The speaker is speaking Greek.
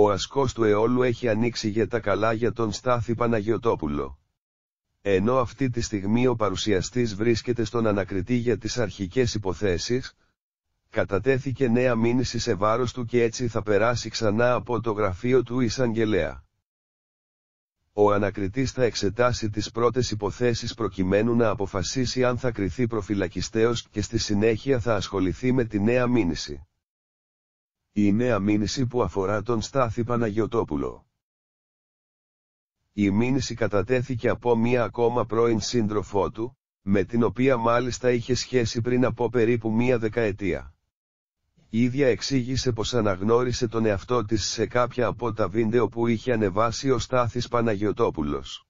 ο ασκός του αιώλου έχει ανοίξει για τα καλά για τον Στάθη Παναγιωτόπουλο. Ενώ αυτή τη στιγμή ο παρουσιαστής βρίσκεται στον ανακριτή για τις αρχικές υποθέσεις, κατατέθηκε νέα μήνυση σε βάρος του και έτσι θα περάσει ξανά από το γραφείο του Ισαγγελέα. Ο ανακριτής θα εξετάσει τις πρώτες υποθέσεις προκειμένου να αποφασίσει αν θα κριθεί προφυλακιστέως και στη συνέχεια θα ασχοληθεί με τη νέα μήνυση. Η νέα μήνυση που αφορά τον Στάθη Παναγιωτόπουλο. Η μήνυση κατατέθηκε από μία ακόμα πρώην σύντροφό του, με την οποία μάλιστα είχε σχέση πριν από περίπου μία δεκαετία. Η ίδια εξήγησε πως αναγνώρισε τον εαυτό της σε κάποια από τα βίντεο που είχε ανεβάσει ο Στάθης Παναγιωτόπουλος.